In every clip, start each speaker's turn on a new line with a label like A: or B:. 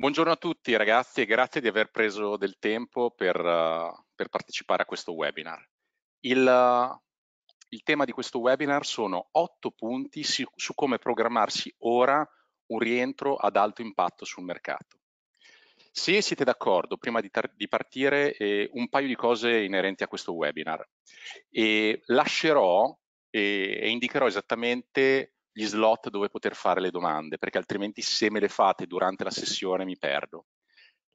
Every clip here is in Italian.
A: Buongiorno a tutti ragazzi e grazie di aver preso del tempo per, uh, per partecipare a questo webinar. Il, uh, il, tema di questo webinar sono otto punti su, su come programmarsi ora un rientro ad alto impatto sul mercato. Se siete d'accordo, prima di, di partire, eh, un paio di cose inerenti a questo webinar. E lascerò eh, e indicherò esattamente gli slot dove poter fare le domande, perché altrimenti se me le fate durante la sessione mi perdo.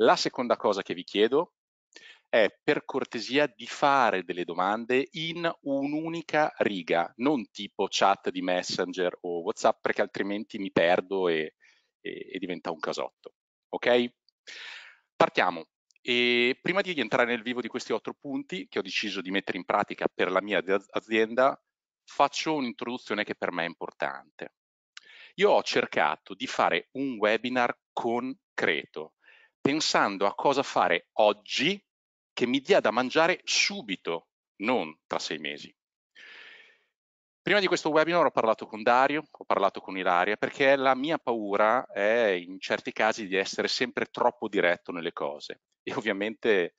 A: La seconda cosa che vi chiedo è per cortesia di fare delle domande in un'unica riga, non tipo chat di Messenger o WhatsApp, perché altrimenti mi perdo e, e, e diventa un casotto. Ok? Partiamo. E prima di entrare nel vivo di questi otto punti che ho deciso di mettere in pratica per la mia azienda, faccio un'introduzione che per me è importante. Io ho cercato di fare un webinar concreto, pensando a cosa fare oggi che mi dia da mangiare subito, non tra sei mesi. Prima di questo webinar ho parlato con Dario, ho parlato con Ilaria, perché la mia paura è in certi casi di essere sempre troppo diretto nelle cose e ovviamente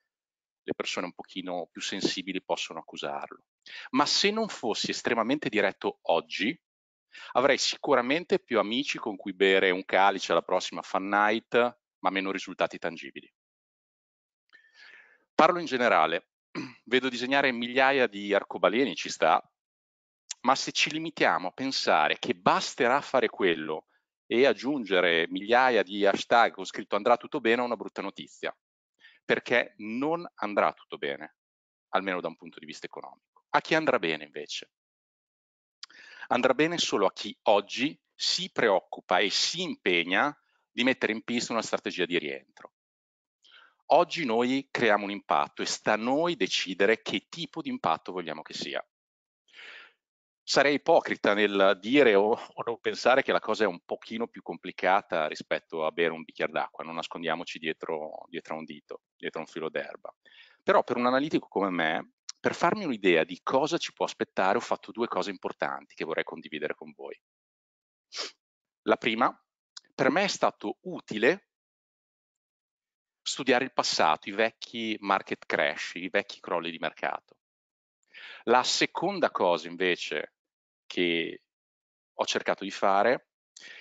A: le persone un pochino più sensibili possono accusarlo ma se non fossi estremamente diretto oggi, avrei sicuramente più amici con cui bere un calice alla prossima fan night, ma meno risultati tangibili. Parlo in generale, vedo disegnare migliaia di arcobaleni, ci sta, ma se ci limitiamo a pensare che basterà fare quello e aggiungere migliaia di hashtag con scritto andrà tutto bene è una brutta notizia, perché non andrà tutto bene, almeno da un punto di vista economico. A chi andrà bene invece? Andrà bene solo a chi oggi si preoccupa e si impegna di mettere in pista una strategia di rientro. Oggi noi creiamo un impatto e sta a noi decidere che tipo di impatto vogliamo che sia. Sarei ipocrita nel dire o, o non pensare che la cosa è un pochino più complicata rispetto a bere un bicchiere d'acqua, non nascondiamoci dietro, dietro un dito, dietro un filo d'erba. Però per un analitico come me per farmi un'idea di cosa ci può aspettare ho fatto due cose importanti che vorrei condividere con voi. La prima, per me è stato utile studiare il passato, i vecchi market crash, i vecchi crolli di mercato. La seconda cosa invece che ho cercato di fare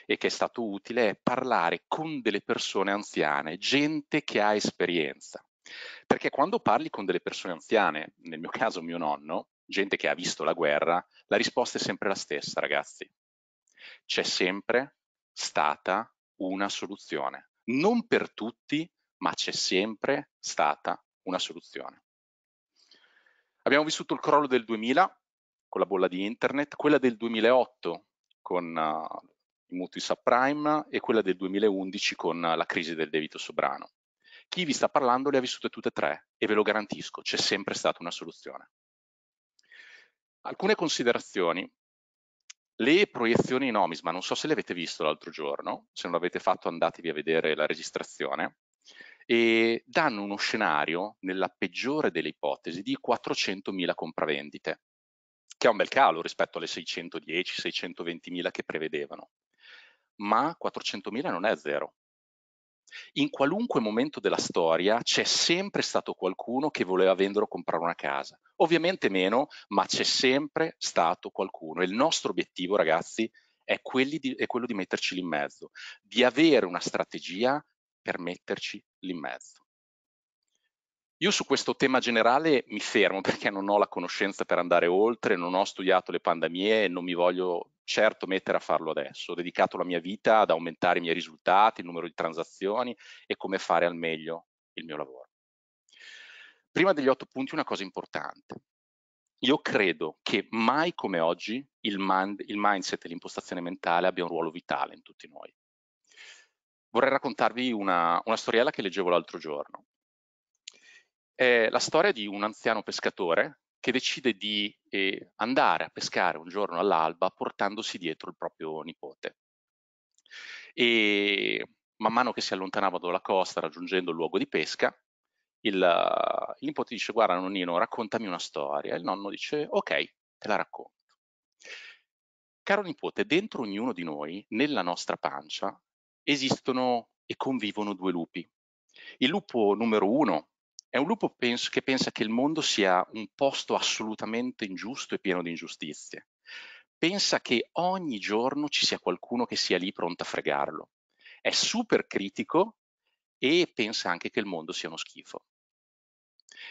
A: e che è stato utile è parlare con delle persone anziane, gente che ha esperienza. Perché quando parli con delle persone anziane, nel mio caso mio nonno, gente che ha visto la guerra, la risposta è sempre la stessa, ragazzi. C'è sempre stata una soluzione. Non per tutti, ma c'è sempre stata una soluzione. Abbiamo vissuto il crollo del 2000 con la bolla di internet, quella del 2008 con uh, i mutui subprime e quella del 2011 con uh, la crisi del debito sovrano. Chi vi sta parlando le ha vissute tutte e tre e ve lo garantisco, c'è sempre stata una soluzione. Alcune considerazioni. Le proiezioni in Omisma, non so se le avete visto l'altro giorno, se non l'avete fatto andatevi a vedere la registrazione, e danno uno scenario, nella peggiore delle ipotesi, di 400.000 compravendite, che è un bel calo rispetto alle 610-620.000 che prevedevano. Ma 400.000 non è zero, in qualunque momento della storia c'è sempre stato qualcuno che voleva vendere o comprare una casa. Ovviamente meno, ma c'è sempre stato qualcuno. E il nostro obiettivo, ragazzi, è, di, è quello di metterci lì in mezzo, di avere una strategia per metterci lì in mezzo. Io su questo tema generale mi fermo perché non ho la conoscenza per andare oltre, non ho studiato le pandemie e non mi voglio certo mettere a farlo adesso. Ho dedicato la mia vita ad aumentare i miei risultati, il numero di transazioni e come fare al meglio il mio lavoro. Prima degli otto punti una cosa importante. Io credo che mai come oggi il, mind, il mindset e l'impostazione mentale abbia un ruolo vitale in tutti noi. Vorrei raccontarvi una, una storiella che leggevo l'altro giorno è la storia di un anziano pescatore che decide di eh, andare a pescare un giorno all'alba portandosi dietro il proprio nipote. E man mano che si allontanava dalla costa raggiungendo il luogo di pesca, il, il nipote dice guarda nonnino raccontami una storia e il nonno dice ok te la racconto. Caro nipote, dentro ognuno di noi, nella nostra pancia, esistono e convivono due lupi. Il lupo numero uno è un lupo penso, che pensa che il mondo sia un posto assolutamente ingiusto e pieno di ingiustizie. Pensa che ogni giorno ci sia qualcuno che sia lì pronto a fregarlo. È super critico e pensa anche che il mondo sia uno schifo.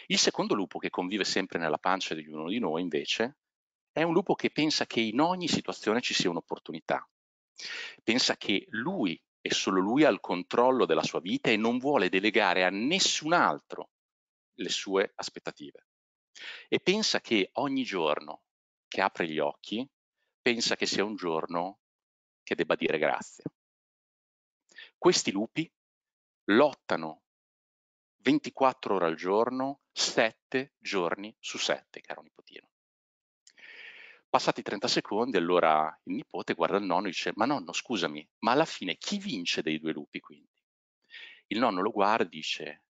A: Il secondo lupo che convive sempre nella pancia di ognuno di noi, invece, è un lupo che pensa che in ogni situazione ci sia un'opportunità. Pensa che lui e solo lui ha il controllo della sua vita e non vuole delegare a nessun altro le sue aspettative. E pensa che ogni giorno che apre gli occhi, pensa che sia un giorno che debba dire grazie. Questi lupi lottano 24 ore al giorno, 7 giorni su 7, caro nipotino. Passati 30 secondi, allora il nipote guarda il nonno e dice, ma nonno scusami, ma alla fine chi vince dei due lupi quindi? Il nonno lo guarda e dice,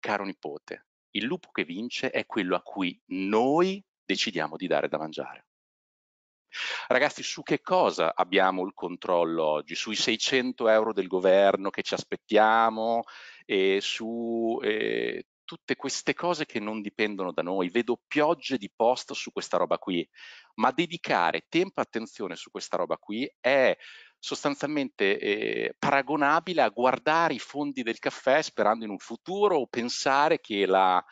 A: caro nipote, il lupo che vince è quello a cui noi decidiamo di dare da mangiare. Ragazzi, su che cosa abbiamo il controllo oggi? Sui 600 euro del governo che ci aspettiamo e su eh, tutte queste cose che non dipendono da noi. Vedo piogge di post su questa roba qui, ma dedicare tempo e attenzione su questa roba qui è sostanzialmente eh, paragonabile a guardare i fondi del caffè sperando in un futuro o pensare che la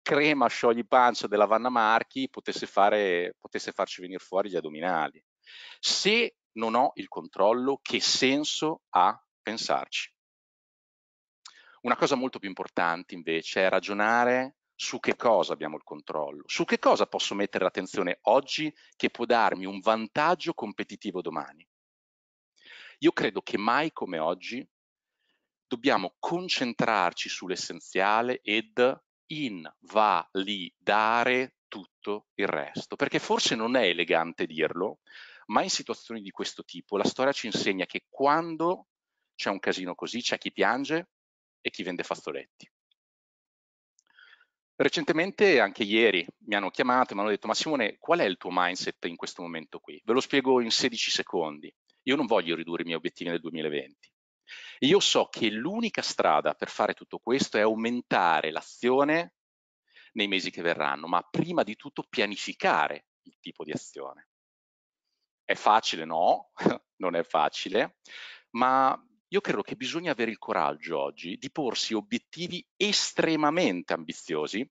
A: crema sciogli pancia della Vanna Marchi potesse, fare, potesse farci venire fuori gli addominali. Se non ho il controllo, che senso ha pensarci? Una cosa molto più importante invece è ragionare su che cosa abbiamo il controllo, su che cosa posso mettere l'attenzione oggi che può darmi un vantaggio competitivo domani. Io credo che mai come oggi dobbiamo concentrarci sull'essenziale ed invalidare tutto il resto, perché forse non è elegante dirlo, ma in situazioni di questo tipo la storia ci insegna che quando c'è un casino così c'è chi piange e chi vende fazzoletti. Recentemente, anche ieri, mi hanno chiamato e mi hanno detto ma Simone, qual è il tuo mindset in questo momento qui? Ve lo spiego in 16 secondi. Io non voglio ridurre i miei obiettivi nel 2020. Io so che l'unica strada per fare tutto questo è aumentare l'azione nei mesi che verranno, ma prima di tutto pianificare il tipo di azione. È facile? No, non è facile, ma io credo che bisogna avere il coraggio oggi di porsi obiettivi estremamente ambiziosi,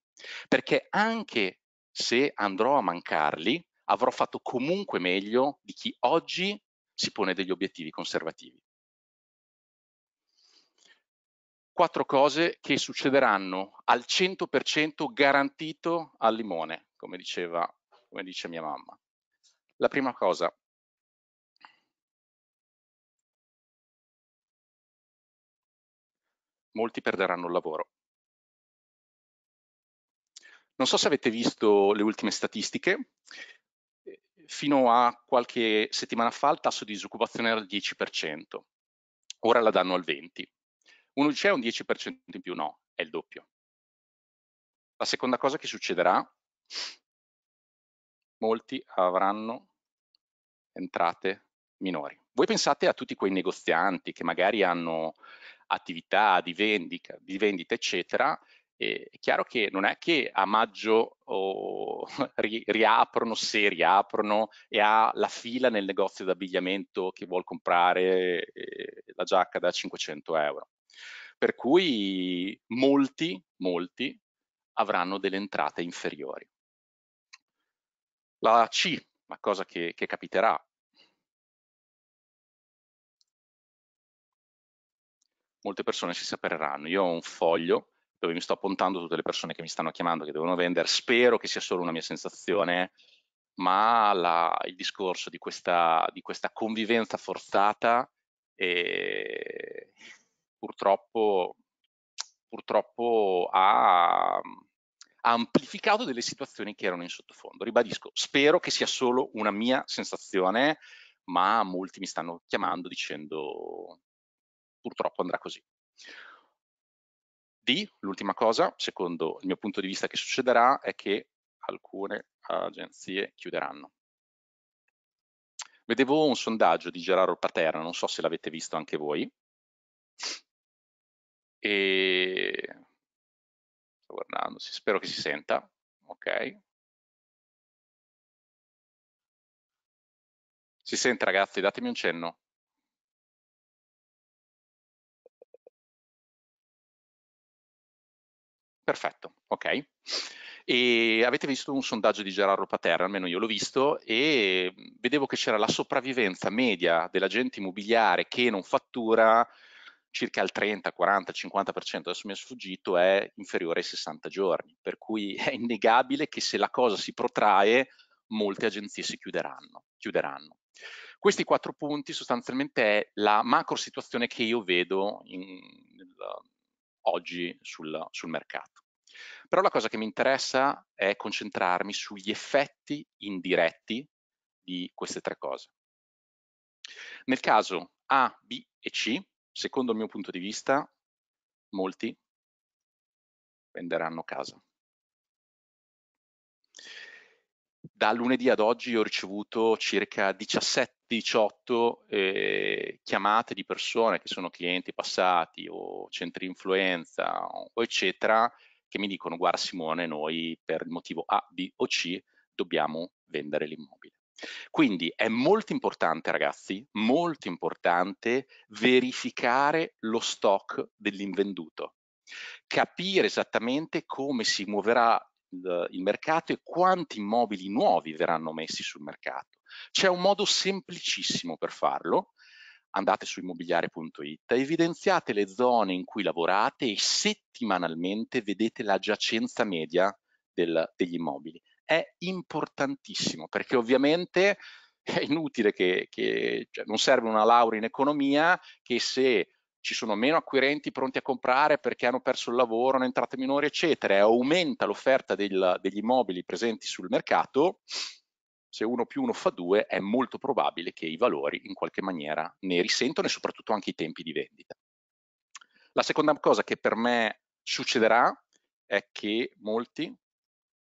A: perché anche se andrò a mancarli, avrò fatto comunque meglio di chi oggi si pone degli obiettivi conservativi. Quattro cose che succederanno al 100% garantito
B: al limone, come, diceva, come dice mia mamma. La prima cosa, molti perderanno il lavoro. Non so se avete visto le ultime statistiche, fino a qualche
A: settimana fa il tasso di disoccupazione era al 10%, ora la danno al 20%.
B: Uno dice è eh, un 10% in più, no, è il doppio. La seconda cosa che succederà, molti avranno
A: entrate minori. Voi pensate a tutti quei negozianti che magari hanno attività di vendita, di vendita eccetera, è chiaro che non è che a maggio oh, ri, riaprono, se riaprono, e ha la fila nel negozio d'abbigliamento che vuol comprare eh, la giacca da 500 euro. Per cui molti, molti avranno delle entrate
B: inferiori. La C, una cosa che, che capiterà. Molte persone si saperanno. Io ho un foglio dove mi sto appuntando tutte le persone che mi stanno chiamando, che devono
A: vendere, spero che sia solo una mia sensazione, ma la, il discorso di questa, di questa convivenza forzata e purtroppo, purtroppo ha, ha amplificato delle situazioni che erano in sottofondo. Ribadisco, spero che sia solo una mia sensazione, ma molti mi stanno chiamando dicendo purtroppo andrà così. D, l'ultima cosa, secondo il mio punto di vista che succederà, è che alcune agenzie chiuderanno. Vedevo un sondaggio di Gerardo Paterno, non so se l'avete visto anche voi.
B: E... Sto guardando, spero che si senta. Ok. Si sente ragazzi, datemi un cenno. Perfetto, ok.
A: E avete visto un sondaggio di Gerardo Paterra, almeno io l'ho visto, e vedevo che c'era la sopravvivenza media dell'agente immobiliare che non fattura circa il 30, 40, 50%, adesso mi è sfuggito, è inferiore ai 60 giorni, per cui è innegabile che se la cosa si protrae molte agenzie si chiuderanno. chiuderanno. Questi quattro punti sostanzialmente è la macro situazione che io vedo in, nel, oggi sul, sul mercato. Però la cosa che mi interessa è concentrarmi sugli effetti indiretti di queste tre cose.
B: Nel caso A, B e C, secondo il mio punto di vista, molti venderanno casa.
A: Da lunedì ad oggi ho ricevuto circa 17 18 eh, chiamate di persone che sono clienti passati o centri influenza o eccetera che mi dicono guarda Simone noi per il motivo A, B o C dobbiamo vendere l'immobile. Quindi è molto importante ragazzi, molto importante verificare lo stock dell'invenduto, capire esattamente come si muoverà il mercato e quanti immobili nuovi verranno messi sul mercato c'è un modo semplicissimo per farlo, andate su immobiliare.it, evidenziate le zone in cui lavorate e settimanalmente vedete la giacenza media del, degli immobili. È importantissimo perché ovviamente è inutile che, che cioè non serve una laurea in economia che se ci sono meno acquirenti pronti a comprare perché hanno perso il lavoro, hanno entrate minori, eccetera, e aumenta l'offerta degli immobili presenti sul mercato, se uno più uno fa due, è molto probabile che i valori in qualche maniera ne risentano e soprattutto anche i tempi di vendita. La seconda cosa che per me succederà è che molti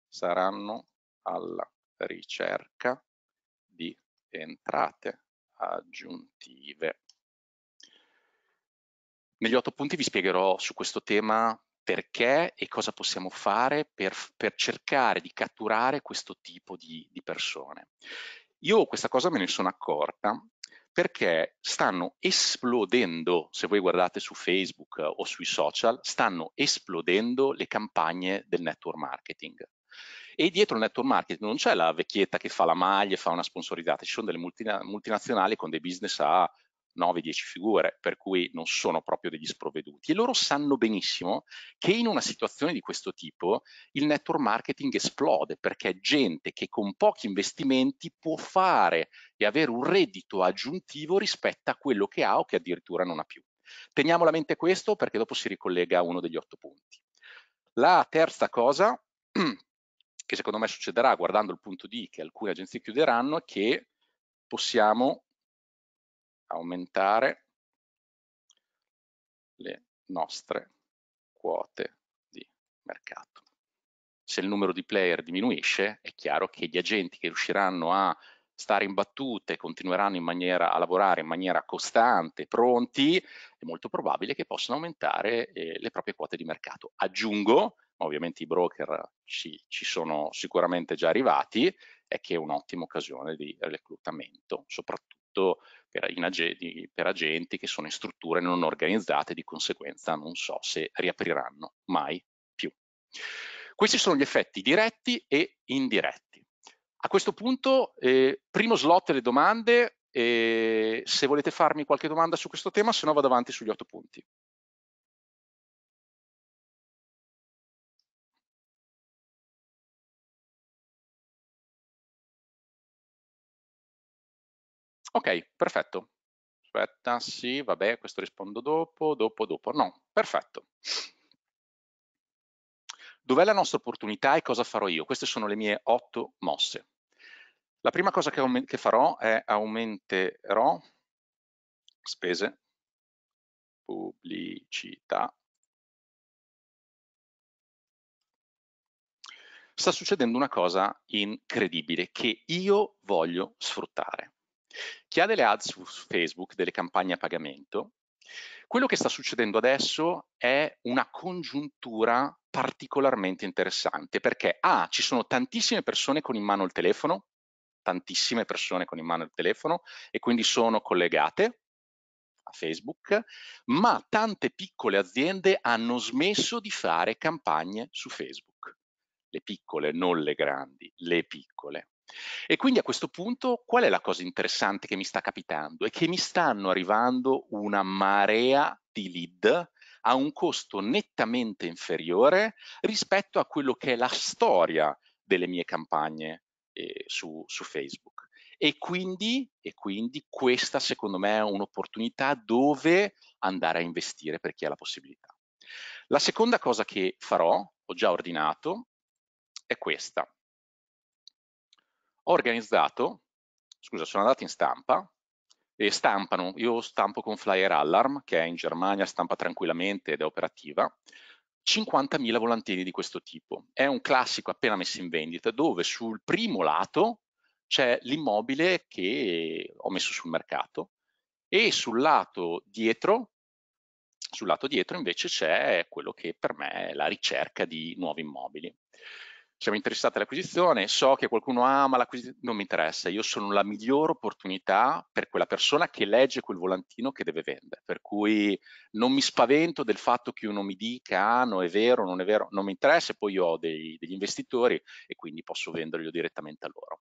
B: saranno alla ricerca di entrate aggiuntive. Negli otto
A: punti vi spiegherò su questo tema perché e cosa possiamo fare per, per cercare di catturare questo tipo di, di persone. Io questa cosa me ne sono accorta perché stanno esplodendo, se voi guardate su Facebook o sui social, stanno esplodendo le campagne del network marketing. E dietro il network marketing non c'è la vecchietta che fa la maglia, fa una sponsorizzata, ci sono delle multinazionali con dei business a 9-10 figure, per cui non sono proprio degli sprovveduti. E loro sanno benissimo che in una situazione di questo tipo il network marketing esplode, perché è gente che con pochi investimenti può fare e avere un reddito aggiuntivo rispetto a quello che ha o che addirittura non ha più. Teniamo a mente questo perché dopo si ricollega a uno degli otto punti. La terza cosa che secondo me succederà guardando il punto D che alcune agenzie chiuderanno è che possiamo
B: aumentare le nostre quote di mercato. Se il numero di
A: player diminuisce, è chiaro che gli agenti che riusciranno a stare in battute, continueranno in maniera, a lavorare in maniera costante, pronti, è molto probabile che possano aumentare eh, le proprie quote di mercato. Aggiungo, ma ovviamente i broker ci, ci sono sicuramente già arrivati, è che è un'ottima occasione di reclutamento, soprattutto fatto per, ag per agenti che sono in strutture non organizzate, di conseguenza non so se riapriranno mai più. Questi sono gli effetti diretti e indiretti. A questo punto, eh, primo slot delle domande,
B: eh, se volete farmi qualche domanda su questo tema, se no vado avanti sugli otto punti. Ok, perfetto. Aspetta, sì, vabbè, questo rispondo dopo, dopo, dopo.
A: No, perfetto. Dov'è la nostra opportunità e cosa farò io? Queste sono le mie otto mosse. La prima cosa che, che farò è
B: aumenterò spese, pubblicità. Sta succedendo una cosa incredibile che io voglio sfruttare.
A: Chi ha delle ads su Facebook, delle campagne a pagamento, quello che sta succedendo adesso è una congiuntura particolarmente interessante perché A, ah, ci sono tantissime persone con in mano il telefono, tantissime persone con in mano il telefono e quindi sono collegate a Facebook, ma tante piccole aziende hanno smesso di fare campagne su Facebook. Le piccole, non le grandi, le piccole. E quindi a questo punto qual è la cosa interessante che mi sta capitando? È che mi stanno arrivando una marea di lead a un costo nettamente inferiore rispetto a quello che è la storia delle mie campagne eh, su, su, Facebook. E quindi, e quindi questa secondo me è un'opportunità dove andare a investire per chi ha la possibilità. La seconda cosa che farò, ho già ordinato, è questa ho organizzato, scusa, sono andato in stampa e stampano, io stampo con Flyer Alarm, che è in Germania, stampa tranquillamente ed è operativa, 50.000 volantini di questo tipo. È un classico appena messo in vendita dove sul primo lato c'è l'immobile che ho messo sul mercato e sul lato dietro, sul lato dietro invece c'è quello che per me è la ricerca di nuovi immobili siamo interessati all'acquisizione, so che qualcuno ama l'acquisizione, non mi interessa, io sono la migliore opportunità per quella persona che legge quel volantino che deve vendere, per cui non mi spavento del fatto che uno mi dica ah no è vero, non è vero, non mi interessa poi io ho dei, degli investitori e quindi posso venderlo direttamente a loro.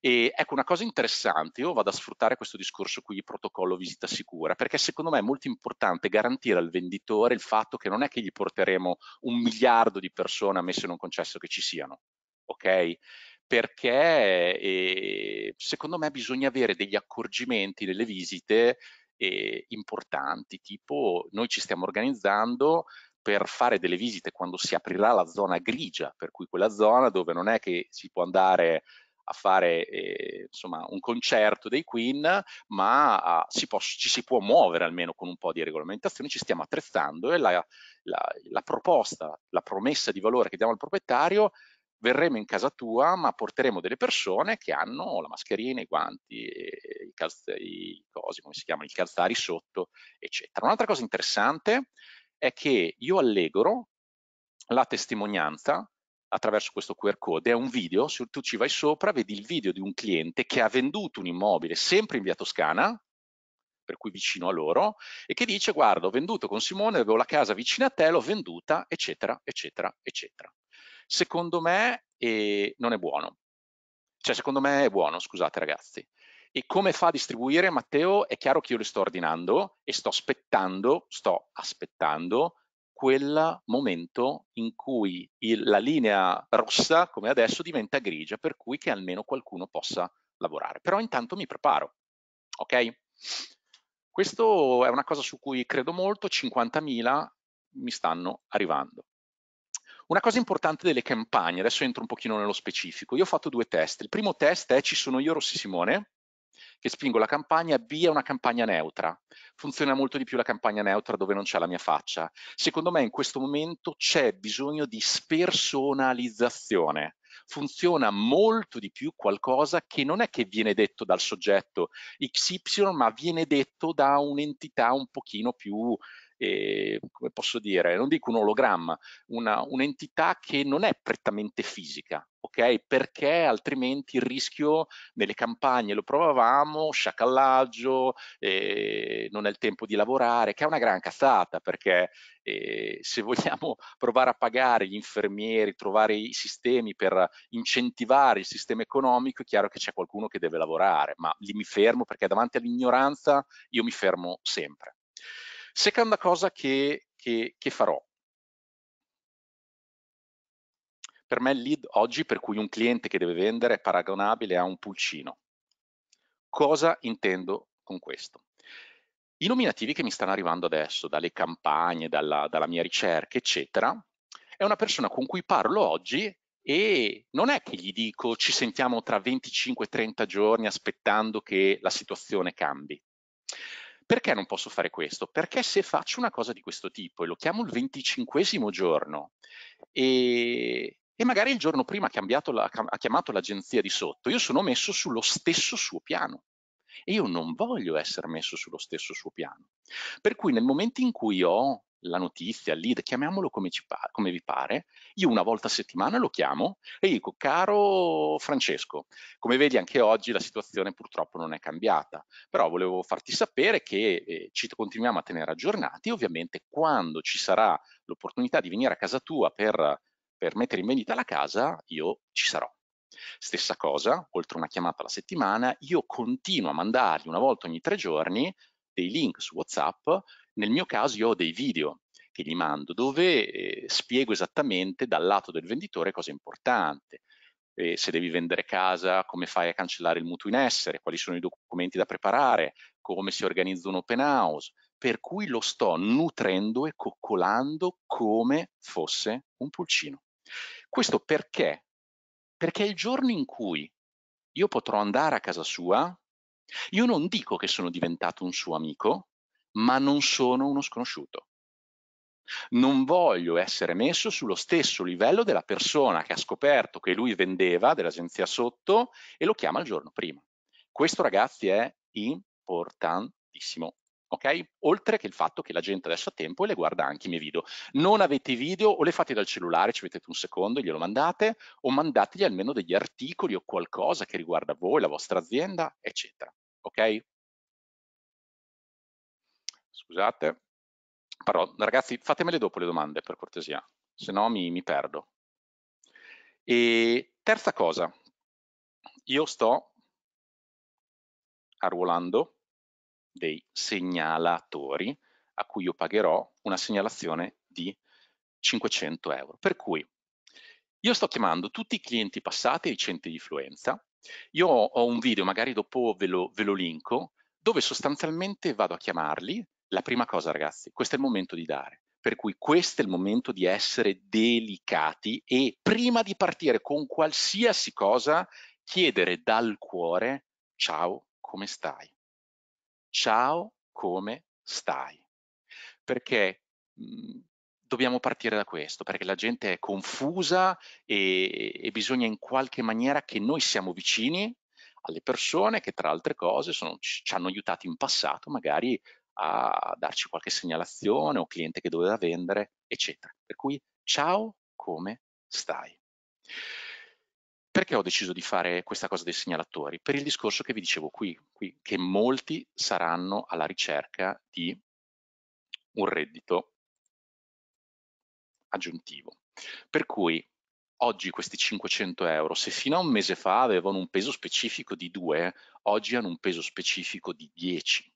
A: E ecco una cosa interessante, io vado a sfruttare questo discorso qui, protocollo visita sicura, perché secondo me è molto importante garantire al venditore il fatto che non è che gli porteremo un miliardo di persone, ammesso in un concesso che ci siano, ok? Perché eh, secondo me bisogna avere degli accorgimenti nelle visite eh, importanti, tipo noi ci stiamo organizzando per fare delle visite quando si aprirà la zona grigia, per cui quella zona dove non è che si può andare a fare eh, insomma, un concerto dei Queen, ma a, ah, si può, ci si può muovere almeno con un po' di regolamentazione, ci stiamo attrezzando e la, la, la proposta, la promessa di valore che diamo al proprietario verremo in casa tua ma porteremo delle persone che hanno la mascherina, i guanti, eh, i, calz- i cosi, come si chiamano, i calzari sotto, eccetera. Un'altra cosa interessante è che io allegro la testimonianza attraverso questo QR code, è un video, se tu ci vai sopra vedi il video di un cliente che ha venduto un immobile sempre in via Toscana, per cui vicino a loro, e che dice guarda ho venduto con Simone, avevo la casa vicina a te, l'ho venduta, eccetera, eccetera, eccetera. Secondo me eh, non è buono, cioè secondo me è buono, scusate ragazzi. E come fa a distribuire Matteo? È chiaro che io le sto ordinando e sto aspettando, sto aspettando quel momento in cui il, la linea rossa, come adesso, diventa grigia, per cui che almeno qualcuno possa lavorare. Però intanto mi preparo, ok? Questo è una cosa su cui credo molto, 50.000 mi stanno arrivando. Una cosa importante delle campagne, adesso entro un pochino nello specifico, io ho fatto due test, il primo test è ci sono io Rossi Simone, che spingo la campagna B è una campagna neutra. Funziona molto di più la campagna neutra dove non c'è la mia faccia. Secondo me in questo momento c'è bisogno di spersonalizzazione funziona molto di più qualcosa che non è che viene detto dal soggetto XY, ma viene detto da un'entità un pochino più, eh, come posso dire, non dico un ologramma, un'entità che non è prettamente fisica, ok? Perché altrimenti il rischio nelle campagne lo provavamo, sciacallaggio, eh, non è il tempo di lavorare, che è una gran cazzata perché eh, se vogliamo provare a pagare gli infermieri, trovare i sistemi per incentivare il sistema economico, è chiaro che c'è qualcuno che deve lavorare, ma lì mi fermo perché davanti all'ignoranza io mi fermo sempre. Seconda cosa che, che, che farò, Per me il lead oggi per cui un cliente che deve vendere è paragonabile a un pulcino. Cosa intendo con questo? I nominativi che mi stanno arrivando adesso, dalle campagne, dalla, dalla mia ricerca, eccetera, è una persona con cui parlo oggi e non è che gli dico ci sentiamo tra 25-30 giorni aspettando che la situazione cambi. Perché non posso fare questo? Perché se faccio una cosa di questo tipo e lo chiamo il 25 giorno e, e magari il giorno prima la, ha chiamato l'agenzia di sotto, io sono messo sullo stesso suo piano e io non voglio essere messo sullo stesso suo piano. Per cui nel momento in cui ho la notizia, il lead, chiamiamolo come, pa come vi pare, io una volta a settimana lo chiamo e dico caro Francesco, come vedi anche oggi la situazione purtroppo non è cambiata, però volevo farti sapere che eh, ci continuiamo a tenere aggiornati, ovviamente quando ci sarà l'opportunità di venire a casa tua per per mettere in vendita la casa, io ci sarò. Stessa cosa, oltre una chiamata alla settimana, io continuo a mandargli una volta ogni tre giorni dei link su WhatsApp, nel mio caso io ho dei video che gli mando dove eh, spiego esattamente dal lato del venditore cosa è importante, eh, se devi vendere casa, come fai a cancellare il mutuo in essere, quali sono i documenti da preparare, come si organizza un open house, per cui lo sto nutrendo e coccolando come fosse un pulcino. Questo perché? Perché il giorno in cui io potrò andare a casa sua, io non dico che sono diventato un suo amico, ma non sono uno sconosciuto. Non voglio essere messo sullo stesso livello della persona che ha scoperto che lui vendeva dell'agenzia sotto e lo chiama il giorno prima. Questo ragazzi è importantissimo ok? Oltre che il fatto che la gente adesso ha tempo e le guarda anche i miei video. Non avete video o le fate dal cellulare, ci mettete un secondo, e glielo mandate, o mandategli almeno degli articoli o qualcosa che riguarda voi, la vostra azienda, eccetera, ok?
B: Scusate, però ragazzi fatemele dopo le domande per cortesia, se no mi, mi perdo. E
A: terza cosa, io sto arruolando dei segnalatori a cui io pagherò una segnalazione di 500 euro. Per cui io sto chiamando tutti i clienti passati e i centri di influenza. Io ho un video, magari dopo ve lo, ve lo linko, dove sostanzialmente vado a chiamarli. La prima cosa, ragazzi, questo è il momento di dare. Per cui questo è il momento di essere delicati e prima di partire con qualsiasi cosa, chiedere dal cuore, ciao, come stai? ciao, come stai? Perché mhmm, dobbiamo partire da questo, perché la gente è confusa e, e bisogna in qualche maniera che noi siamo vicini alle persone che tra altre cose sono, ci hanno aiutato in passato magari a darci qualche segnalazione o cliente che doveva vendere, eccetera. Per cui ciao, come stai? Perché ho deciso di fare questa cosa dei segnalatori? Per il discorso che vi dicevo qui, qui che molti saranno alla ricerca di un reddito aggiuntivo. Per cui oggi questi 500 euro, se fino a un mese fa avevano un peso specifico di 2, oggi hanno un peso specifico di 10.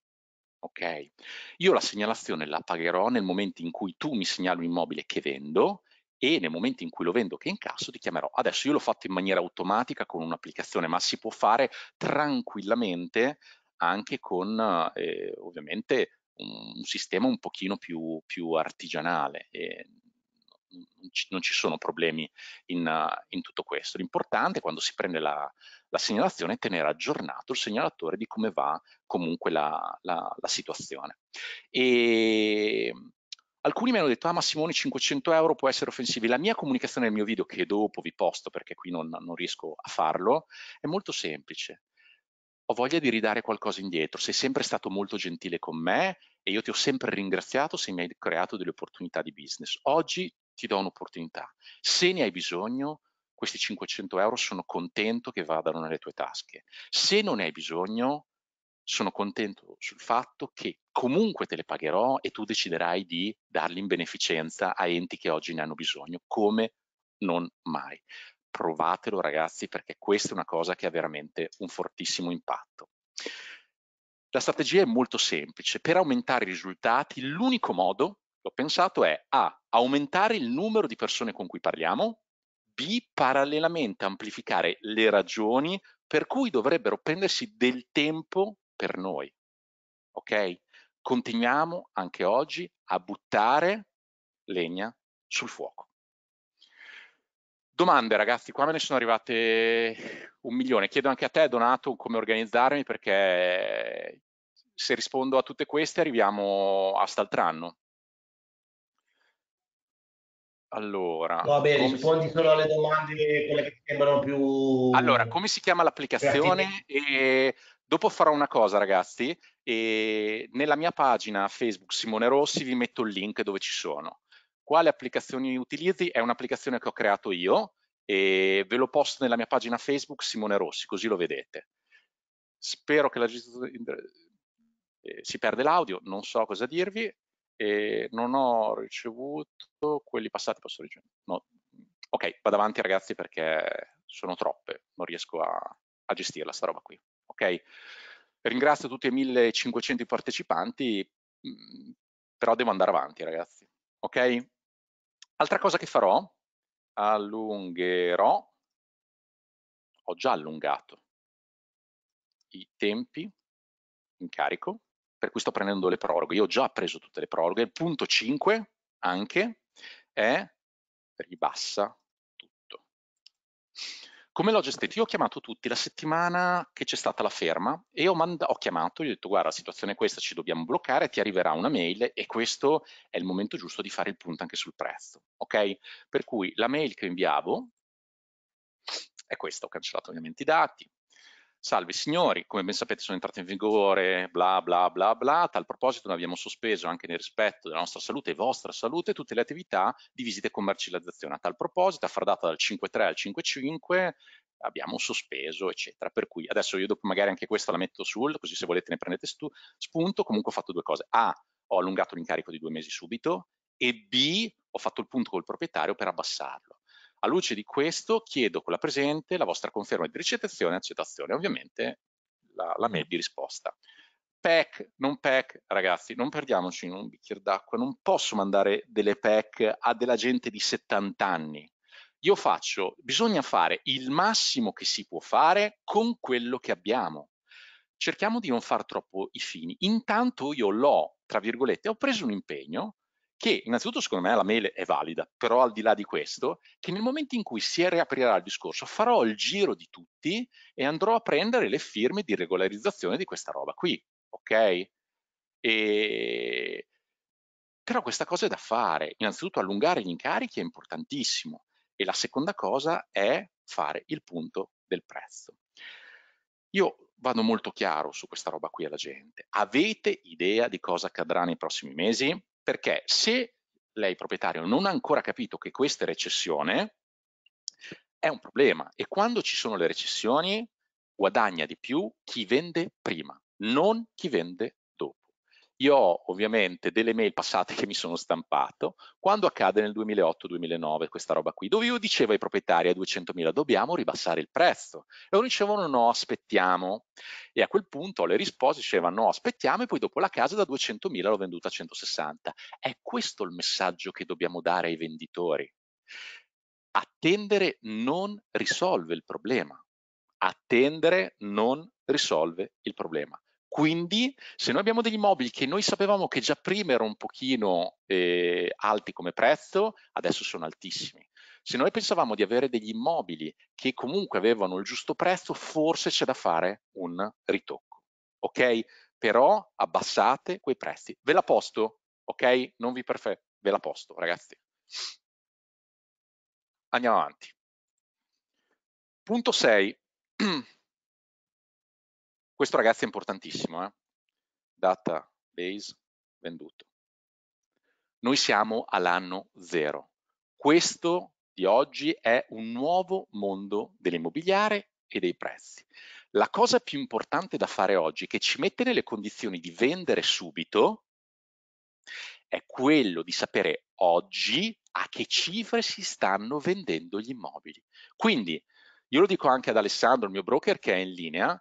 A: Ok? Io la segnalazione la pagherò nel momento in cui tu mi segnali un immobile che vendo e nel momento in cui lo vendo che incasso ti chiamerò. Adesso io l'ho fatto in maniera automatica con un'applicazione, ma si può fare tranquillamente anche con eh, ovviamente un, un, sistema un pochino più, più artigianale. Eh, non ci sono problemi in, in tutto questo. L'importante quando si prende la, la, segnalazione tenere aggiornato il segnalatore di come va comunque la, la, la situazione. E Alcuni mi hanno detto, ah ma 500 euro può essere offensivi. La mia comunicazione nel mio video, che dopo vi posto perché qui non, non riesco a farlo, è molto semplice. Ho voglia di ridare qualcosa indietro. Sei sempre stato molto gentile con me e io ti ho sempre ringraziato se mi hai creato delle opportunità di business. Oggi ti do un'opportunità. Se ne hai bisogno, questi 500 euro sono contento che vadano nelle tue tasche. Se non ne hai bisogno, sono contento sul fatto che comunque te le pagherò e tu deciderai di darli in beneficenza a enti che oggi ne hanno bisogno, come non mai. Provatelo ragazzi perché questa è una cosa che ha veramente un fortissimo impatto. La strategia è molto semplice, per aumentare i risultati l'unico modo, l'ho pensato, è A, aumentare il numero di persone con cui parliamo, B, parallelamente amplificare le ragioni per cui dovrebbero prendersi del tempo per noi, ok? continuiamo anche oggi a buttare legna sul fuoco. Domande ragazzi, qua me ne sono arrivate un milione. Chiedo anche a te Donato come organizzarmi perché se rispondo a tutte queste arriviamo a st'altranno. Allora, va bene, rispondi si...
B: solo alle domande quelle che sembrano
A: più Allora, come si chiama l'applicazione e Dopo farò una cosa ragazzi, e nella mia pagina Facebook Simone Rossi vi metto il link dove ci sono. Quale applicazioni utilizzi? È un'applicazione che ho creato io e ve lo posto nella mia pagina Facebook Simone Rossi, così lo vedete. Spero che la eh, si perde l'audio, non so cosa dirvi, e non ho ricevuto quelli passati, posso ricevere? No. Ok, vado avanti ragazzi perché sono troppe, non riesco a, a gestirla sta roba qui ringrazio tutti i 1500 partecipanti, mm, però devo andare avanti ragazzi,
B: ok? Altra cosa che farò, allungherò, ho già allungato i tempi
A: in carico, per cui sto prendendo le proroghe, io ho già preso tutte le proroghe, il punto 5 anche è ribassa come l'ho gestito? Io ho chiamato tutti la settimana che c'è stata la ferma e ho, ho chiamato, gli ho detto guarda la situazione è questa, ci dobbiamo bloccare, ti arriverà una mail e questo è il momento giusto di fare il punto anche sul prezzo, ok? Per cui la mail che inviavo è questa, ho cancellato ovviamente i dati, Salve signori, come ben sapete sono entrate in vigore bla bla bla bla, a tal proposito noi abbiamo sospeso anche nel rispetto della nostra salute e vostra salute tutte le attività di visita e commercializzazione, a tal proposito far data dal 5.3 al 5.5 abbiamo sospeso eccetera, per cui adesso io dopo magari anche questa la metto sul, così se volete ne prendete spunto, comunque ho fatto due cose, A, ho allungato l'incarico di due mesi subito e B, ho fatto il punto col proprietario per abbassarlo a luce di questo chiedo con la presente la vostra conferma di ricettazione e accettazione, ovviamente la, la mail di risposta. PEC, non PEC, ragazzi, non perdiamoci in un bicchiere d'acqua, non posso mandare delle PEC a della gente di 70 anni. Io faccio, bisogna fare il massimo che si può fare con quello che abbiamo. Cerchiamo di non far troppo i fini. Intanto io l'ho, tra virgolette, ho preso un impegno, che innanzitutto secondo me la mail è valida, però al di là di questo, che nel momento in cui si riaprirà il discorso farò il giro di tutti e andrò a prendere le firme di regolarizzazione di questa roba qui, ok? E... Però questa cosa è da fare, innanzitutto allungare gli incarichi è importantissimo e la seconda cosa è fare il punto del prezzo. Io vado molto chiaro su questa roba qui alla gente, avete idea di cosa accadrà nei prossimi mesi? Perché se lei proprietario non ha ancora capito che questa è recessione, è un problema e quando ci sono le recessioni guadagna di più chi vende prima, non chi vende io ho ovviamente delle mail passate che mi sono stampato quando accade nel 2008-2009 questa roba qui, dove io dicevo ai proprietari a 200.000 dobbiamo ribassare il prezzo e loro dicevano no aspettiamo e a quel punto le risposte dicevano no aspettiamo e poi dopo la casa da 200.000 l'ho venduta a 160. È questo il messaggio che dobbiamo dare ai venditori. Attendere non risolve il problema. Attendere non risolve il problema. Quindi se noi abbiamo degli immobili che noi sapevamo che già prima erano un pochino eh, alti come prezzo, adesso sono altissimi. Se noi pensavamo di avere degli immobili che comunque avevano il giusto prezzo, forse c'è da fare un ritocco. Ok? Però abbassate quei prezzi. Ve la posto, ok? Non vi perfetto, ve la posto,
B: ragazzi. Andiamo avanti. Punto 6. Questo ragazzi è importantissimo, eh?
A: database venduto. Noi siamo all'anno zero. Questo di oggi è un nuovo mondo dell'immobiliare e dei prezzi. La cosa più importante da fare oggi, che ci mette nelle condizioni di vendere subito, è quello di sapere oggi a che cifre si stanno vendendo gli immobili. Quindi, io lo dico anche ad Alessandro, il mio broker che è in linea,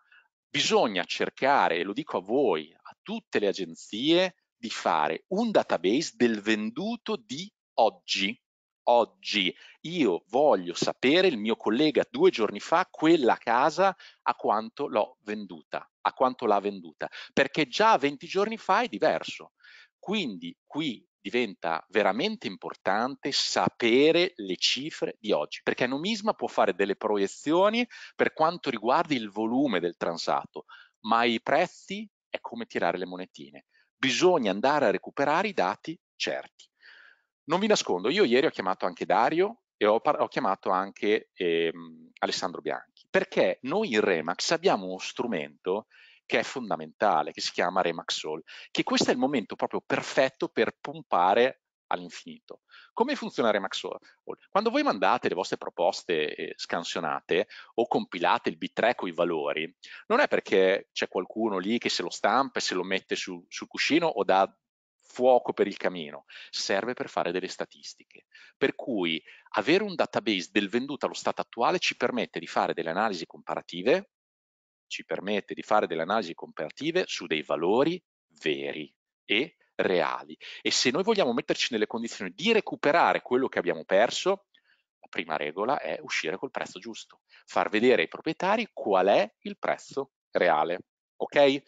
A: bisogna cercare, e lo dico a voi, a tutte le agenzie, di fare un database del venduto di oggi. Oggi io voglio sapere, il mio collega due giorni fa, quella casa a quanto l'ho venduta, a quanto l'ha venduta, perché già 20 giorni fa è diverso. Quindi qui diventa veramente importante sapere le cifre di oggi, perché Numisma può fare delle proiezioni per quanto riguarda il volume del transato, ma i prezzi è come tirare le monetine. Bisogna andare a recuperare i dati certi. Non vi nascondo, io ieri ho chiamato anche Dario e ho, ho chiamato anche ehm, Alessandro Bianchi, perché noi in Remax abbiamo uno strumento che è fondamentale, che si chiama Remaxol, che questo è il momento proprio perfetto per pompare all'infinito. Come funziona Remaxol? Quando voi mandate le vostre proposte eh, scansionate o compilate il B3 con i valori, non è perché c'è qualcuno lì che se lo stampa e se lo mette su, sul cuscino o dà fuoco per il camino, serve per fare delle statistiche. Per cui avere un database del venduto allo stato attuale ci permette di fare delle analisi comparative ci permette di fare delle analisi comparative su dei valori veri e reali. E se noi vogliamo metterci nelle condizioni di recuperare quello che abbiamo perso, la prima regola è uscire col prezzo giusto, far vedere ai proprietari qual è il prezzo reale. Ok?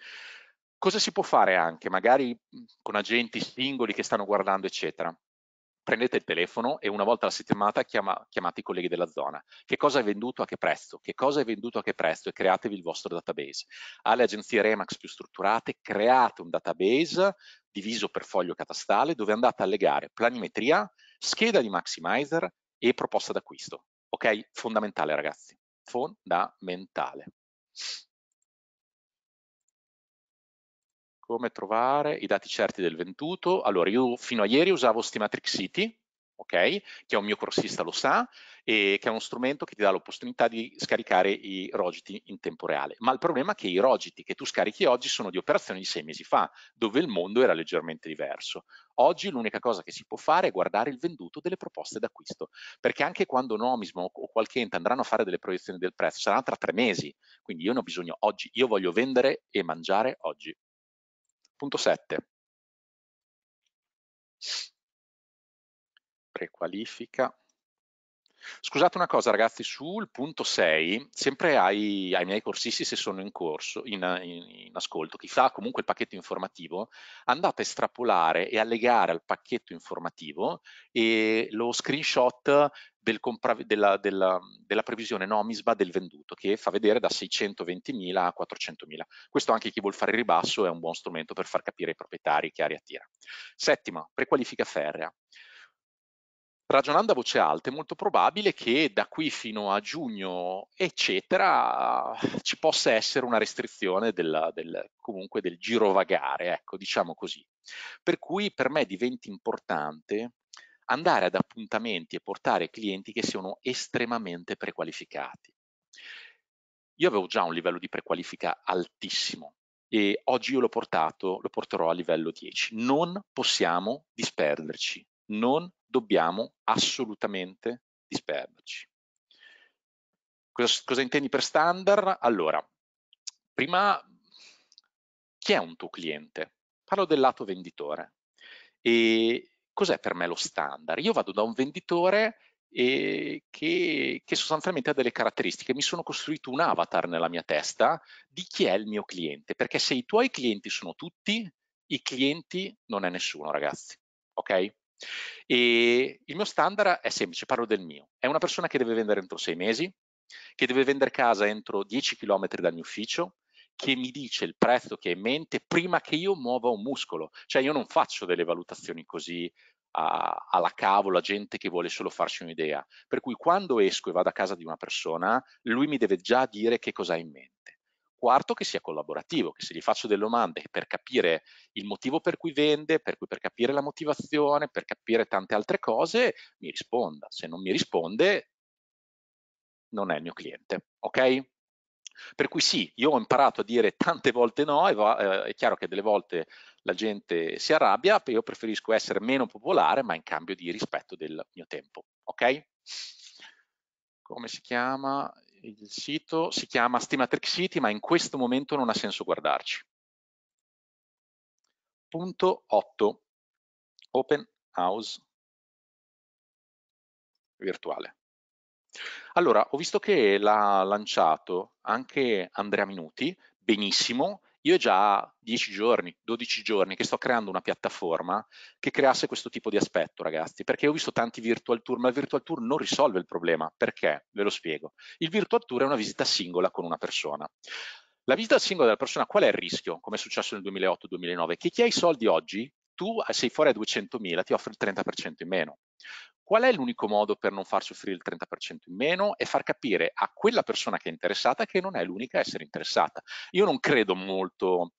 A: Cosa si può fare anche, magari mhmm, con agenti singoli che stanno guardando, eccetera? prendete il telefono e una volta alla settimana chiama, chiamate i colleghi della zona. Che cosa è venduto a che prezzo? Che cosa è venduto a che prezzo? E createvi il vostro database. Alle agenzie Remax più strutturate create un database diviso per foglio catastale dove andate a legare planimetria, scheda di maximizer e proposta d'acquisto. Ok? Fondamentale ragazzi, fondamentale. come trovare i dati certi del venduto. Allora, io fino a ieri usavo Stimatrix City, ok? Che è un mio corsista lo sa, e che è uno strumento che ti dà l'opportunità di scaricare i rogiti in tempo reale. Ma il problema è che i rogiti che tu scarichi oggi sono di operazioni di sei mesi fa, dove il mondo era leggermente diverso. Oggi l'unica cosa che si può fare è guardare il venduto delle proposte d'acquisto, perché anche quando Nomismo o qualche ente andranno a fare delle proiezioni
B: del prezzo, sarà tra tre mesi, quindi io ne ho bisogno oggi, io voglio vendere e mangiare oggi. 3.7. Prequalifica. Scusate una cosa ragazzi, sul punto 6,
A: sempre ai, ai miei corsisti se sono in corso, in, in, in, ascolto, chi fa comunque il pacchetto informativo, andate a estrapolare e allegare al pacchetto informativo lo screenshot del della, della, della, previsione nomisba del venduto che fa vedere da 620.000 a 400.000. Questo anche chi vuol fare il ribasso è un buon strumento per far capire ai proprietari che aria tira. Settima, prequalifica ferrea. Ragionando a voce alta è molto probabile che da qui fino a giugno eccetera ci possa essere una restrizione del, del, comunque del girovagare, ecco diciamo così. Per cui per me diventi importante andare ad appuntamenti e portare clienti che siano estremamente prequalificati. Io avevo già un livello di prequalifica altissimo e oggi io l'ho portato, lo porterò a livello 10. Non possiamo disperderci, non dobbiamo assolutamente disperderci. Cosa, cosa intendi per standard? Allora, prima chi è un tuo cliente? Parlo del lato venditore. E cos'è per me lo standard? Io vado da un venditore e eh, che, che, sostanzialmente ha delle caratteristiche. Mi sono costruito un avatar nella mia testa di chi è il mio cliente, perché se i tuoi clienti sono tutti, i clienti non è nessuno, ragazzi. Ok? E il mio standard è semplice, parlo del mio. È una persona che deve vendere entro sei mesi, che deve vendere casa entro 10 km dal mio ufficio, che mi dice il prezzo che è in mente prima che io muova un muscolo. Cioè io non faccio delle valutazioni così a, alla la gente che vuole solo farsi un'idea. Per cui quando esco e vado a casa di una persona, lui mi deve già dire che cosa ha in mente. Quarto, che sia collaborativo, che se gli faccio delle domande per capire il motivo per cui vende, per, cui per capire la motivazione, per capire tante altre cose, mi risponda. Se non mi risponde, non è il mio cliente. Ok? Per cui sì, io ho imparato a dire tante volte no, e va, eh, è chiaro che delle volte la gente si arrabbia, io preferisco essere meno popolare, ma in cambio di rispetto del mio tempo. Ok? Come si chiama il sito? Si chiama Stimatrix City, ma in questo momento non ha senso guardarci.
B: Punto 8. Open House virtuale. Allora, ho visto che l'ha
A: lanciato anche Andrea Minuti, benissimo, io già 10 giorni, 12 giorni che sto creando una piattaforma che creasse questo tipo di aspetto, ragazzi, perché ho visto tanti virtual tour, ma il virtual tour non risolve il problema. Perché? Ve lo spiego. Il virtual tour è una visita singola con una persona. La visita singola della persona, qual è il rischio, come è successo nel 2008-2009? Che chi ha i soldi oggi, tu eh, sei fuori a 200.000, ti offre il 30% in meno. Qual è l'unico modo per non far soffrire il 30% in meno e far capire a quella persona che è interessata che non è l'unica a essere interessata? Io non credo molto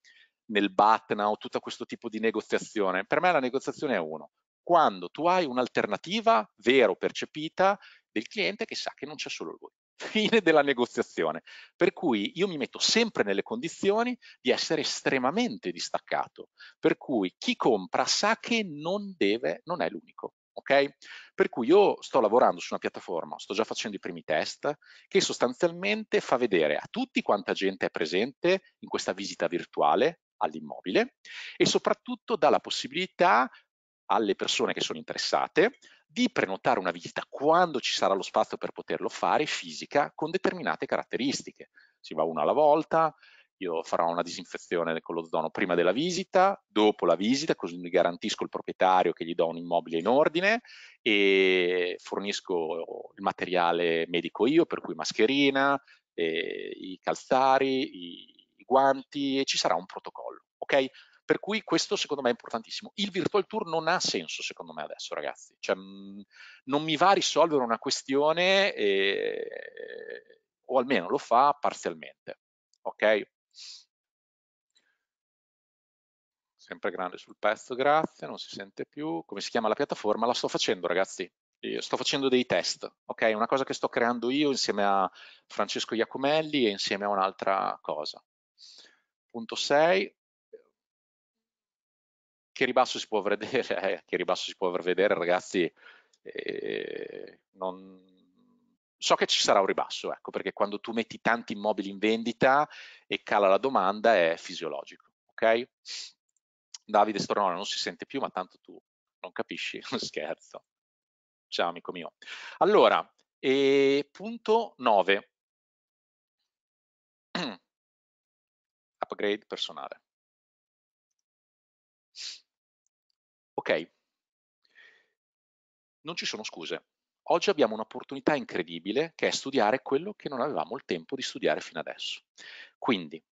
A: nel BATNA o tutto questo tipo di negoziazione. Per me la negoziazione è uno. Quando tu hai un'alternativa vera o percepita del cliente che sa che non c'è solo lui. Fine della negoziazione. Per cui io mi metto sempre nelle condizioni di essere estremamente distaccato. Per cui chi compra sa che non deve, non è l'unico. Okay? Per cui io sto lavorando su una piattaforma, sto già facendo i primi test, che sostanzialmente fa vedere a tutti quanta gente è presente in questa visita virtuale all'immobile e soprattutto dà la possibilità alle persone che sono interessate di prenotare una visita quando ci sarà lo spazio per poterlo fare fisica con determinate caratteristiche. Si va una alla volta, io farò una disinfezione con lo zono prima della visita, dopo la visita, così mi garantisco il proprietario che gli do un immobile in ordine e fornisco il materiale medico io, per cui mascherina, eh, i calzari, i, i guanti e ci sarà un protocollo. ok? Per cui questo secondo me è importantissimo. Il virtual tour non ha senso secondo me adesso ragazzi, cioè, non mi va a risolvere una questione eh, o almeno lo fa parzialmente. Ok? sempre grande sul pezzo, grazie, non si sente più. Come si chiama la piattaforma? La sto facendo, ragazzi. Io sto facendo dei test, ok? Una cosa che sto creando io insieme a Francesco Iacomelli e insieme a un'altra cosa. Punto 6. Che ribasso si può vedere? Eh, che ribasso si può vedere, ragazzi? Eh, non, so che ci sarà un ribasso, ecco, perché quando tu metti tanti immobili in vendita e cala la domanda è fisiologico, ok? Davide Stornone non si sente più, ma tanto tu non capisci, scherzo.
B: Ciao amico mio. Allora, e ehm, punto 9. Upgrade personale. Ok,
A: non ci sono scuse. Oggi abbiamo un'opportunità incredibile che è studiare quello che non avevamo il tempo di studiare fino adesso. Quindi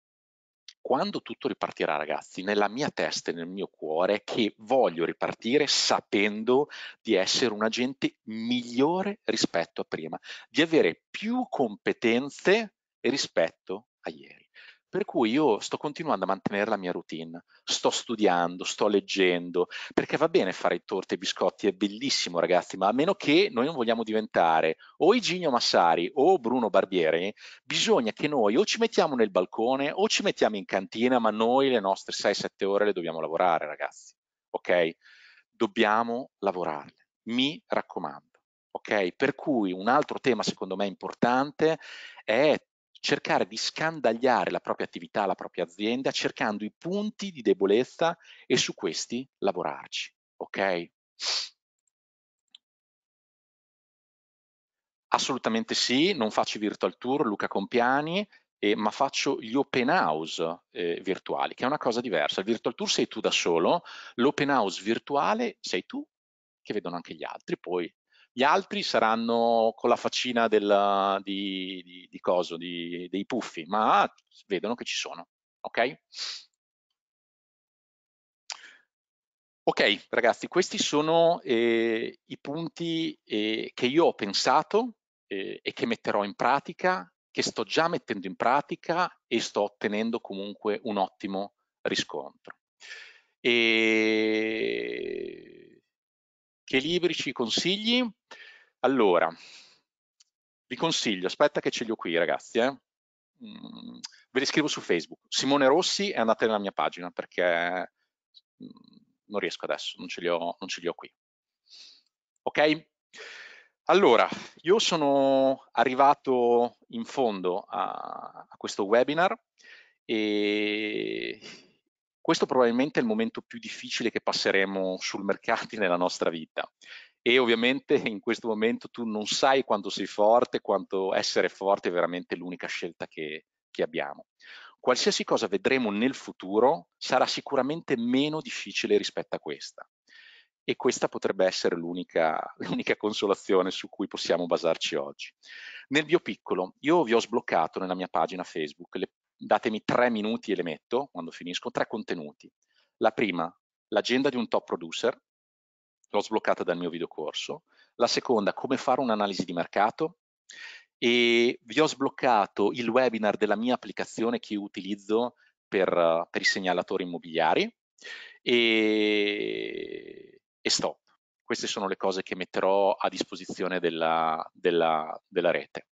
A: quando tutto ripartirà ragazzi, nella mia testa e nel mio cuore che voglio ripartire sapendo di essere un agente migliore rispetto a prima, di avere più competenze rispetto a ieri. Per cui io sto continuando a mantenere la mia routine, sto studiando, sto leggendo, perché va bene fare torte e biscotti, è bellissimo ragazzi, ma a meno che noi non vogliamo diventare o Iginio Massari o Bruno Barbieri, bisogna che noi o ci mettiamo nel balcone o ci mettiamo in cantina, ma noi le nostre 6-7 ore le dobbiamo lavorare ragazzi, ok? Dobbiamo lavorarle, mi raccomando. Okay, per cui un altro tema secondo me importante è cercare di scandagliare la propria attività, la propria azienda, cercando i punti di
B: debolezza e su questi lavorarci. Ok? Assolutamente sì, non faccio virtual tour, Luca
A: Compiani, eh, ma faccio gli open house eh, virtuali, che è una cosa diversa. Il virtual tour sei tu da solo, l'open house virtuale sei tu, che vedono anche gli altri, poi gli altri saranno con la faccina del, di, di, di, coso, di, dei puffi, ma vedono che ci sono. Ok? Ok, ragazzi, questi sono eh, i punti eh, che io ho pensato eh, e che metterò in pratica, che sto già mettendo in pratica e sto ottenendo comunque un ottimo riscontro. E che libri ci consigli? Allora, vi consiglio, aspetta che ce li ho qui ragazzi, eh. Mm, ve li scrivo su Facebook. Simone Rossi e andate nella mia pagina perché mm, non riesco adesso, non ce li ho, non ce li ho qui. Ok? Allora, io sono arrivato in fondo a, a questo webinar e questo probabilmente è il momento più difficile che passeremo sul mercato nella nostra vita e ovviamente in questo momento tu non sai quanto sei forte, quanto essere forte è veramente l'unica scelta che, che abbiamo. Qualsiasi cosa vedremo nel futuro sarà sicuramente meno difficile rispetto a questa e questa potrebbe essere l'unica, consolazione su cui possiamo basarci oggi. Nel mio piccolo, io vi ho sbloccato nella mia pagina Facebook le datemi tre minuti e le metto quando finisco, tre contenuti. La prima, l'agenda di un top producer, l'ho sbloccata dal mio videocorso. La seconda, come fare un'analisi di mercato. E vi ho sbloccato il webinar della mia applicazione che utilizzo per, per i segnalatori immobiliari. E, e, stop. Queste sono le cose che metterò a disposizione della, della, della rete.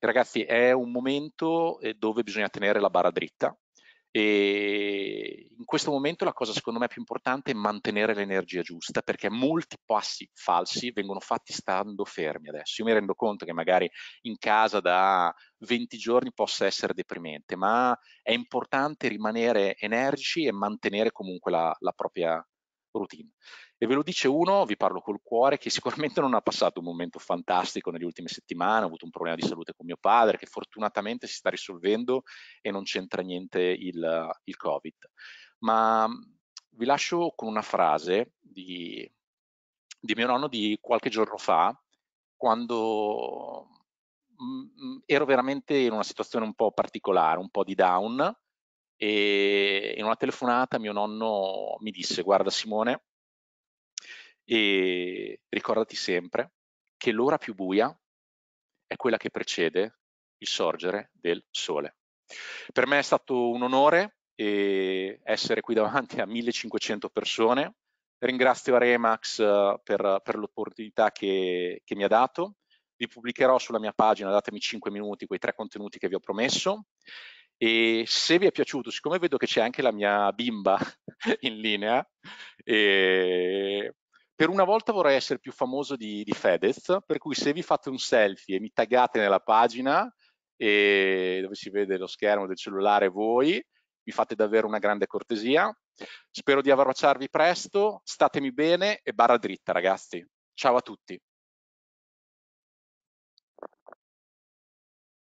A: Ragazzi, è un momento eh, dove bisogna tenere la barra dritta e in questo momento la cosa secondo me più importante è mantenere l'energia giusta perché molti passi falsi vengono fatti stando fermi adesso. Io mi rendo conto che magari in casa da 20 giorni possa essere deprimente, ma è importante rimanere energici e mantenere comunque la, la propria routine. E ve lo dice uno, vi parlo col cuore, che sicuramente non ha passato un momento fantastico nelle ultime settimane, ho avuto un problema di salute con mio padre che fortunatamente si sta risolvendo e non c'entra niente il, il Covid. Ma mm, vi lascio con una frase di, di mio nonno di qualche giorno fa, quando mm, mm, ero veramente in una situazione un po' particolare, un po' di down e in una telefonata mio nonno mi disse guarda Simone e ricordati sempre che l'ora più buia è quella che precede il sorgere del sole. Per me è stato un onore essere qui davanti a 1500 persone. Ringrazio Remax eh, per, per l'opportunità che, che mi ha dato. Vi pubblicherò sulla mia pagina, datemi 5 minuti, quei tre contenuti che vi ho promesso e se vi è piaciuto, siccome vedo che c'è anche la mia bimba in linea, eh, per una volta vorrei essere più famoso di, di, Fedez, per cui se vi fate un selfie e mi taggate nella pagina eh, dove si vede lo schermo del cellulare voi, mi fate davvero una grande cortesia. Spero di abbracciarvi presto, statemi bene e
B: barra dritta ragazzi. Ciao a tutti.